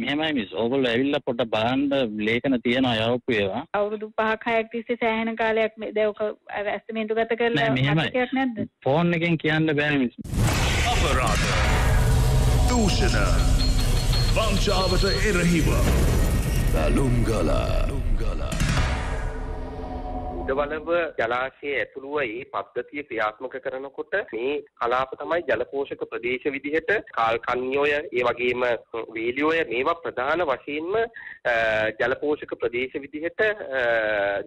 මෙහෙමයි මිස්. ඕගොල්ලෝ ඇවිල්ලා පොඩ්ඩක් බලන්න ලේඛන තියෙනවා යවපු ඒවා. අවුරුදු 5ක් 6ක් තිස්සේ සෑහෙන කාලයක් මේ දැන් ඔක ඇස්තමේන්තු ගත කරලා අපිට නැද්ද? ෆෝන් එකෙන් කියන්න බෑ මිස්. අපරාධ. දූෂණ. වංචාවට එරෙහිව. බැලුම් ගලා. උඩවලව ජලාශය ඇතුළුව ඒ පද්ධතිය ක්‍රියාත්මක කරනකොට මේ කලාප තමයි ජලපෝෂක ප්‍රදේශ විදිහට කාල්කන්්‍යෝය ඒ වගේම වේලියෝය මේවා ප්‍රධාන වශයෙන්ම ජලපෝෂක ප්‍රදේශ විදිහට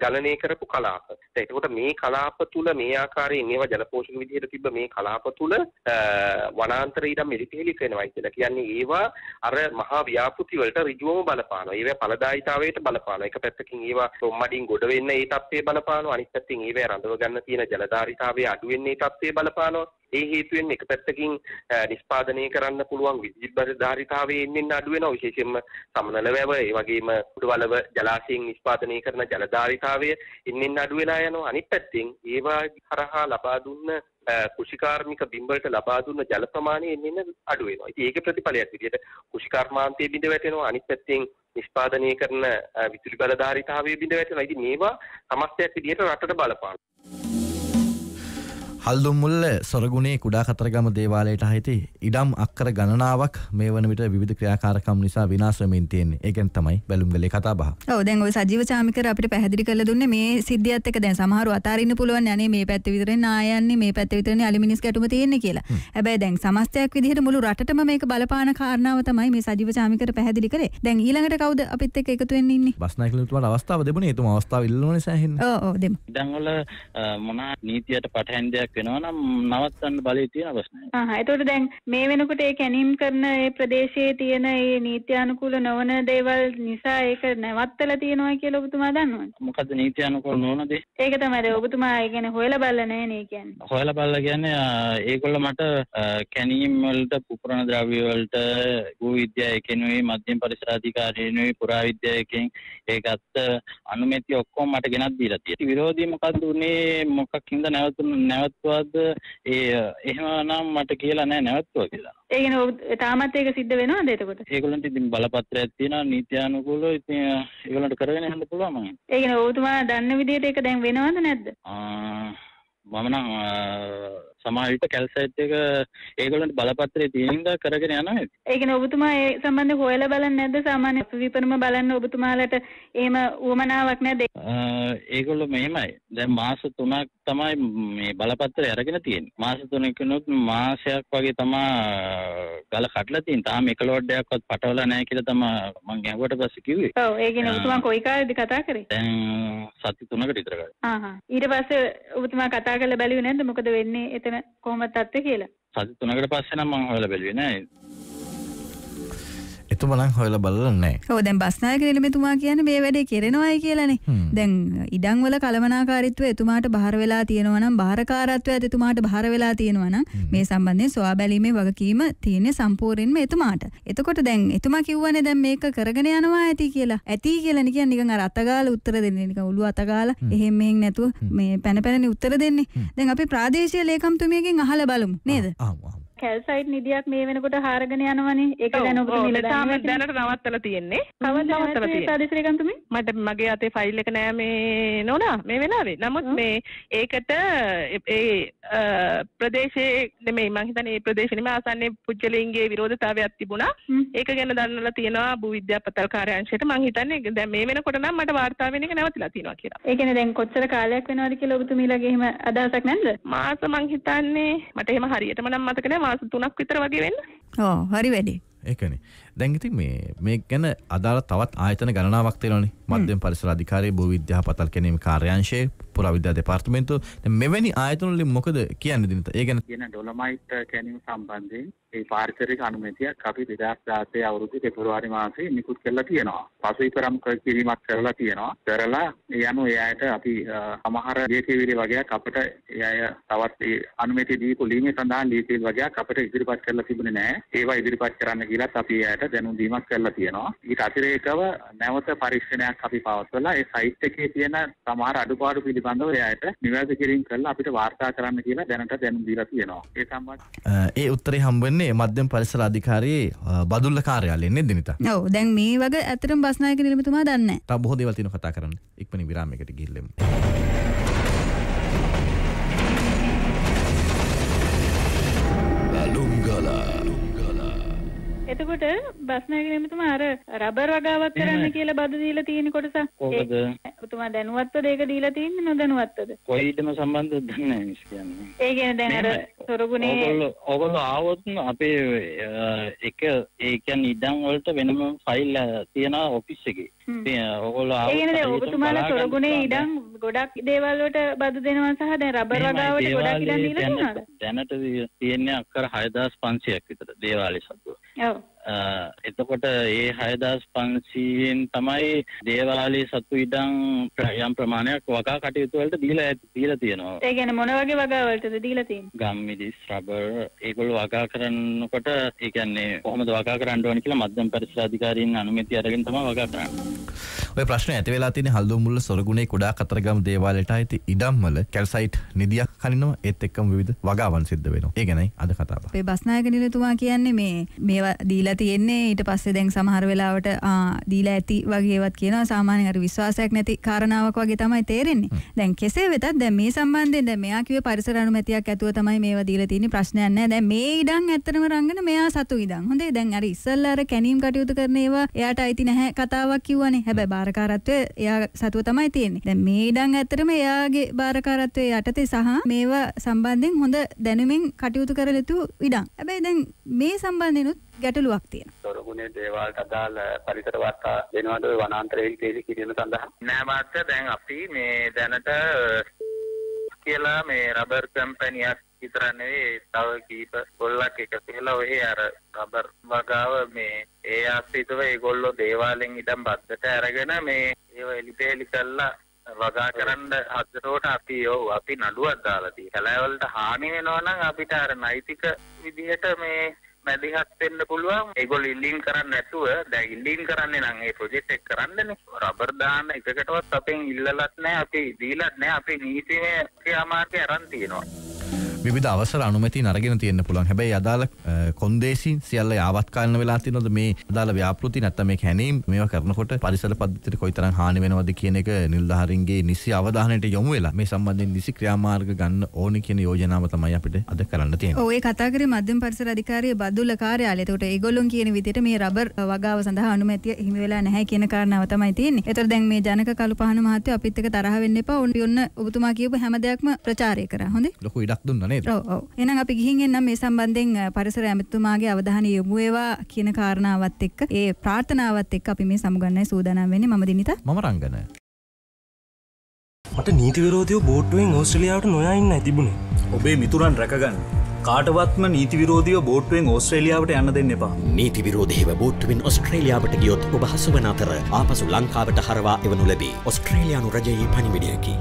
ගණනය කරපු කලාප. එතකොට මේ කලාප තුල මේ ආකාරයෙන් මේවා ජලපෝෂක විදිහට තිබ්බ මේ කලාප තුල වනාන්තර ඉඩම් එලිපෙහෙලි වෙනවයි කියලා. කියන්නේ ඒවා අර මහා ව්‍යාපෘති වලට ඍජුවම බලපානවා. ඒවා ඵලදායිතාවයට බලපානවා. එක පැත්තකින් ඒවා රොම්මඩින් ගොඩ වෙන්න ඒ තත්ත්වයේ බලපානවා. බලපානවා අනිත් පැත්තෙන් ඒවැ රඳව ගන්න තියෙන ජලධාරිතාවය අඩු වෙන්නේ තත්ත්වය බලපානවා ඒ හේතුවෙන් එක පැත්තකින් නිෂ්පාදනය කරන්න පුළුවන් විදුලි ධාරිතාවයේ එන්නෙන් අඩු වෙනවා විශේෂයෙන්ම සමනල වැව ඒ වගේම උඩවලව ජලාශයෙන් නිෂ්පාදනය කරන ජල ධාරිතාවය එන්නෙන් අඩු වෙලා යනවා අනිත් පැත්තෙන් ඒවා හරහා ලබා දුන්න කෘෂිකාර්මික බිම්වලට ලබා දුන්න ජල ප්‍රමාණය එන්න අඩු වෙනවා. ඉතින් ඒකේ ප්‍රතිඵලයක් විදිහට කෘෂිකර්මාන්තයේ බිඳ වැටෙනවා. අනිත් පැත්තෙන් නිෂ්පාදනය කරන විදුලි බලධාරීතාවයේ බිඳ වැටෙනවා. ඉතින් මේවා සමස්තයක් විදිහට රටට බලපාන හල්දුම්මුල්ල සොරගුණේ කුඩා කතරගම දේවාලයට අහිති ඉඩම් අක්කර ගණනාවක් මේ වනවිට විධ ක්‍රියාකාරකම් නිසා විනාශ්‍රමින් තියෙන්නේ ඒකෙන් තමයි බැලුම්ගලේ කතාබහ දැන් ඔය සජීව චාමිකර අපිට පැහැදිලි කරලා දුන්නේ මේ සිද්ධියත් එක්ක දැන් සමහරව අතාරින්න පුළුවන් යන්නේ මේ පැත්ත විතරේ නායන්නේ මේ පැත්ත විතරනේ අලි මිනිස් ගැටුම තියෙන්නේ කියලා. හැබැයි දැන් සමස්තයක් විදිහට මුළු රටටම මේක බලපාන කාරණාව තමයි මේ සජීව චාමිකර පැහැදිලි කරේ. දැන් ඊළඟට කවුද අපිත් එක්ක එකතු වෙන්න ඉන්නේ? බස්නායක තුමාට අවස්ථාව දෙමුනේ එතුමා අවස්ථාව ඉල්ලනෝනේ සෑහෙන්න. ඔව් ඔව් දෙමු. දැන් වල මොනා නීතියට පටහැන් දෙයක් ප්‍රශ්නයක් වෙනවා නම් නවත්තන්න බලය තියෙන ප්‍රශ්නය. ආහ් එතකොට දැන් මේ වෙනකොට ඒ කැණීම් කරන ඒ ප්‍රදේශයේ තියෙන ඒ නීත්‍යානුකූල නොවන දේවල් නිසා ඒක නැවත්තලා තියෙනවා කියලා ඔබතුමා දන්නවද? මොකද නීත්‍යානුකූල නොවන දේ? ඒක තමයි දැන් ඔබතුමා ඒ කියන්නේ හොයලා බලලා නැහැ නේ කියන්නේ. හොයලා බලලා කියන්නේ ඒගොල්ලෝ මට කැණීම් වලට පුපුරන ද්‍රව්‍ය වලට භූ විද්‍යාවකිනුයි මධ්‍යම පරිසරාධිකාරියනුයි පුරාවිද්‍යාවකින් ඒකත් අනුමැති ඔක්කොම මට ගෙනත් දීලා තියෙනවා. විරෝධී මොකක්ද උනේ මොකක් හින්දා නැවතුන නැවත් නැවැත්තුවද ඒ එහෙම නම් මට කියලා නෑ නැවැත්තුව කියලා. ඒ කියන්නේ තාමත් ඒක සිද්ධ වෙනවද එතකොට? ඒගොල්ලන්ට ඉතින් බලපත්‍රයක් තියෙනවා නීත්‍යානුකූලව ඉතින් ඒගොල්ලන්ට කරගෙන යන්න පුළුවන් මම. ඒ කියන්නේ ඔව්තුමා දන්න විදිහට ඒක දැන් වෙනවද නැද්ද? ආ මමනම් සමාවිත කැල්සයිට්ක ඒගොලට බලපත්‍රය තියෙනද කරගෙන යන ඒකන ඔබතුමා ඒ සම්බන්ධ හොයල බලන්න නැද සාමාන්‍ය විපරම බලන්න ඔබතුමාලට ඒම වුවමනාවක් නැද ඒගොල්ල මෙහෙමයි දැන් මාස තුනක් තමයි මේ බලපත්‍රය අරගෙන තියෙන මාස තුනකනුත් මාසයක් වගේ තමා ගල කටලා තියෙන තාම එකලෝඩ්ඩයක්වත් පටවලා නැහැ කියලා තමා මං ගැහුවට පස්සේ කිව්වේ ඔව් ඒ ගැන ඔබතුමා කොයි කාලෙදි කතා කරේ දැන් සති තුනකට විතර ගාන ඊට පස්සේ ඔබතුමා කතා කතා කරලා බැලුවේ නැද්ද මොකද වෙන්නේ එතන කොහොමද තත්ත්වය කියලා? සති තුනකට පස්සේ නම් මම හොයලා බැලුවේ නෑ. එතුමනම් හොයලා බලලා නැහැ. ඔව් දැන් බස්නායක නිලමේතුමා කියන්නේ මේ වැඩේ කෙරෙනවායි කියලානේ. දැන් ඉඩම් වල කලමනාකාරීත්වය එතුමාට බාර වෙලා තියෙනවා නම් බාරකාරත්වයත් එතුමාට බාර වෙලා තියෙනවා නම් මේ සම්බන්ධයෙන් සොයා බැලීමේ වගකීම තියෙන්නේ සම්පූර්ණයෙන්ම එතුමාට. එතකොට දැන් එතුමා කිව්වනේ දැන් මේක කරගෙන යනවා ඇති කියලා. ඇති කියලා නිකන් නිකන් අර අතගාලා උත්තර දෙන්නේ නිකන් ඔළුව අතගාලා එහෙම මෙහෙම නැතුව මේ පැන පැනනේ උත්තර දෙන්නේ. දැන් අපි ප්‍රාදේශීය ලේකම්තුමියගෙන් අහලා බලමු නේද? ආ කැල්සයිට් නිදියක් මේ වෙනකොට හාරගෙන යනවනේ. ඒක දැන් ඔබට නිලධාරියන් තාම දැනට නවත්තලා තියෙන්නේ. කවදාවත් නවත්තලා තියෙන්නේ. අධිශ්‍රේකන්තුමනි මට මගේ අතේ ෆයිල් එක නෑ මේ නෝනා මේ වෙලාවේ. නමුත් මේ ඒකට ඒ ප්‍රදේශයේ නෙමෙයි මං හිතන්නේ ඒ ප්‍රදේශෙ නෙමෙයි ආසන්නයේ පුජ්‍යලින්ගේ විරෝධතාවයක් තිබුණා. ඒක ගැන දන්නලා තියෙනවා භූ විද්‍යාපතල් කාර්යාංශයට. මං හිතන්නේ දැන් මේ වෙනකොට නම් මට වාර්තා වෙන එක නැවතිලා තියෙනවා කියලා. ඒ කියන්නේ දැන් කොච්චර කාලයක් වෙනවද කියලා ඔබතුමීලාගේ එහෙම අදහසක් නැද්ද? මාස මං හිතන්නේ මට එහෙම හරියටම නම් මතක නෑ මාස 3ක් විතර වගේ වෙන්න. ඔව් හරි වැඩේ. ඒකනේ. දැන් ඉතින් මේ මේ ගැන අදාළ තවත් ආයතන ගණනාවක් තියෙනවානේ. මධ්‍යම පරිසර අධිකාරියේ භූවිද්‍යාපතල් කැණීමේ කාර්යාංශයේ පුරාවිද්‍යා දෙපාර්තමේන්තුව. දැන් මෙවැනි ආයතන වලින් මොකද කියන්නේ දිනත? ඒ ගැන කියන ඩොලොමයිට් කැණීම සම්බන්ධයෙන් ඒ පාරිසරික අනුමැතියක් අපි 2016 අවුරුදු පෙබරවාරි මාසයේ නිකුත් කරලා තියෙනවා. පසුවිපරම් කිරීමක් කරලා තියෙනවා. කරලා ඒ අනුව ඒ අයට අපි සමහර දීකේවිලි වගේක් අපිට ඒ අය තවත් ඒ අනුමැතිය දීපු ලීමේ සඳහා දීකේවිලි වගේක් අපිට ඉදිරිපත් කරලා තිබුණේ නැහැ. ඒවා ඉදිරිපත් කරන්න කියලාත් අපි ඒ අයට දැනුම් දීමක් කරලා තියෙනවා. ඊට අතිරේකව නැවත පරීක්ෂණයක් අපි පවත්වලා ඒ සයිට් එකේ තියෙන සමහර අඩුපාඩු පිළිබඳව පිළිබඳව එයාට නිවැරදි කිරීම කරලා අපිට වාර්තා කරන්න කියලා දැනට දැනුම් දීලා තියෙනවා. ඒ සම්බන්ධ ඒ උත්තරේ හම්බ වෙන්නේ මධ්‍යම පරිසර අධිකාරියේ බදුල්ල කාර්යාලයෙන් නේද දිනිතා? ඔව්. දැන් මේ වගේ ඇත්තටම බස්නායක නිලමේතුමා දන්නේ නැහැ. තව බොහෝ දේවල් තියෙනවා කතා කරන්න. ඉක්මනින් විරාමයකට ගිහිල්ලෙමු. එතකොට බස්නායක හිමිතුමා අර රබර් වගාවක් කරන්න කියලා බද දීලා තියෙන කොටස කොහොමද? ඔබතුමා දැනුවත්වද ඒක දීලා තියෙන්නේ නොදැනුවත්වද? කොයිදම සම්බන්ධද දන්නේ නැහැ මිස් කියන්නේ. ඒ කියන්නේ දැන් අර සොරගුණේ ඔයගොල්ලෝ ඔයගොල්ලෝ ආවොත් අපේ එක ඒ කියන්නේ ඉඩම් වලට වෙනම ෆයිල් තියෙනවා ඔෆිස් එකේ. ඔයගොල්ලෝ ආවොත් ඒ කියන්නේ ඔබතුමාලා සොරගුණේ ඉඩම් ගොඩක් දේවල් වලට බද දෙනවා සහ දැන් රබර් වගාවට ගොඩක් ඉඩම් දීලා තියෙනවා. දැනට තියෙන්නේ අක්කර 6500ක් විතර දේවාලේ සතුව. Oh. එතකොට ඒ හයදස් පන්සීයෙන් තමයි දේවාලේ සතු ඉඩම් යම් ප්‍රමාණයක් වගා කටයුතුවලට දීලා දීලා තියෙනවා. ඒ කියන්නේ මොන වගේ වගාවලටද දීලා තියෙන්නේ? ගම්මිරිස්, රබර් ඒගොල්ලෝ වගා කරනකොට ඒ කියන්නේ කොහොමද වගා කරන්න ඕන කියලා මධ්‍යම පරිසර අධිකාරීන් අනුමැතිය අරගෙන තමයි වගා කරන්නේ. ඔය ප්‍රශ්නේ ඇති වෙලා තියෙන්නේ හල්දුමුල්ල සොරගුණේ කුඩා කතරගම දේවාලයට ආйти ඉඩම්වල කැල්සයිට් නිධියක් කනිනවා ඒත් එක්කම විවිධ වගාවන් සිද්ධ වෙනවා. ඒ ගැනයි අද කතාව. ඔය බස්නායක නිලතුමා කියන්නේ මේ මේවා දීලා තියෙන්නේ ඊට පස්සේ දැන් සමහර වෙලාවට දීලා ඇති වගේ ඒවත් කියනවා සාමාන්‍යයෙන් අර විශ්වාසයක් නැති කාරණාවක් වගේ තමයි තේරෙන්නේ. දැන් කෙසේ වෙතත් දැන් මේ සම්බන්ධයෙන් දැන් මෙයා කිව්වේ පරිසර අනුමැතියක් ඇතුව තමයි මේවා දීලා තියෙන්නේ ප්‍රශ්නයක් නැහැ. දැන් මේ ඉඩම් ඇත්තටම රංගන මෙයා සතු ඉඩම්. හොඳේ දැන් අර ඉස්සල්ලා අර කැණීම් කටයුතු කරන ඒවා එයාට අයිති නැහැ කතාවක් කිව්වනේ. හැබැයි බාරකාරත්වය එයා සතුව තමයි තියෙන්නේ. දැන් මේ ඉඩම් ඇත්තටම එයාගේ බාරකාරත්වයේ යටතේ සහ මේවා සම්බන්ධයෙන් හොඳ දැනුමින් කටයුතු කරලතු ඉඩම්. හැබැයි දැන් මේ සම්බන්ධෙනුත් ගැටලුවක් තියෙනවා. දොරගුණේ දේවල්ට අදාළ පරිසර වාර්තා දෙනවද ඔය වනාන්තරයේ තේලි කිරීම සඳහා? නෑ මාත්‍ය දැන් අපි මේ දැනට කියලා මේ රබර් කම්පැනියක් විතර නෙවෙයි තව කීප ගොල්ලක් එකතු වෙලා ඔහි අර රබර් වගාව මේ ඒ ආශ්‍රිතව ඒගොල්ලෝ දේවාලෙන් ඉඳන් බද්දට අරගෙන මේ ඒව එලිපෙලි කළා වගා කරන්න හදරෝට අපි යෝ අපි නඩුවක් දාලා තියෙනවා. කලාවලට හානි වෙනවා නම් අපිට අර නෛතික විදිහට මේ මැදිහත් වෙන්න පුළුවන්. ඒගොල්ලෝ ඉල්ලීම් කරන්නේ නැතුව දැන් ඉල්ලීම් කරන්නේ නම් ඒ ප්‍රොජෙක්ට් එක කරන්නනේ. රබර් දාන්න එකකටවත් අපෙන් ඉල්ලලත් නැහැ, අපි දීලත් නැහැ. අපේ නීතියේ ක්‍රියාමාර්ගය අරන් තියෙනවා. විධ අවසර අනුමති නරගෙන තියන්න පුළන් හැබයි අදාල කොන්දේසි සියල්ල ආවත්කාලන වෙලා තිනොද මේ දාල ව්‍යාපෘති නැත්තම මේ හැනීම් මේ කරනකොට පරිසල පද්ධතිට කොයිතරම් හානි වෙනවද කියන එක නිල්ධාරින්ගේ නිසි අවධානයට යොමු වෙලා මේ සම්බන්ධයෙන් නිසි ක්‍රියාමාර්ග ගන්න ඕන කියන යෝජනාව තමයි අපිට අද කරන්න තියෙන ඔය කතාකර මධ්‍යම පරිසර අධිකාරය බදුල කාර්යාලයතට ඒගොල්ලොන් කියන විදිට මේ රබර් වගාව සඳහා අනුමැතිය හිමි වෙලා නැහැ කියන කාරණාව තමයි තියෙන්නේ. ඒතර දැන් මේ ජනක කළුපහන මහත්තයා අපිත් එක්ක තරහ වෙන්න එපා. ඔන්න ඔබතුමා කියපු හැම දෙයක්ම ප්‍රචාරය කරා. හොඳේ. ලොකු ඉඩක් දුන්නා නේද? ඔව් ඔව්. එහෙනම් අපි ගිහින් එන්නම් මේ සම්බන්ධයෙන් පරිසර ඇමතුමාගේ අවධානය යොමු වේවා කියන කාරණාවත් එක්ක ඒ ප්‍රාර්ථනාවත් එක්ක අපි මේ සමුගන්නයි සූදානම් වෙන්නේ. මම දිනිතා. මම රංගන. මට නීති විරෝධියෝ බෝට්ටුවෙන් ඕස්ට්‍රේලියාවට නොයා ඉන්න තිබුණේ. ඔබේ මිතුරන් රැකගන්න. කාටවත්ම නීති විරෝධියෝ බෝට්ටුවෙන් ඕස්ට්‍රේලියාවට යන්න දෙන්න එපා. නීති විරෝධීව බෝට්ටුවෙන් ඕස්ට්‍රේලියාවට ගියොත් ඔබ හසු වන අතර ආපසු ලංකාවට හරවා එවනු ලැබේ. ඕස්ට්‍රේලියානු රජයේ පණිවිඩයකි.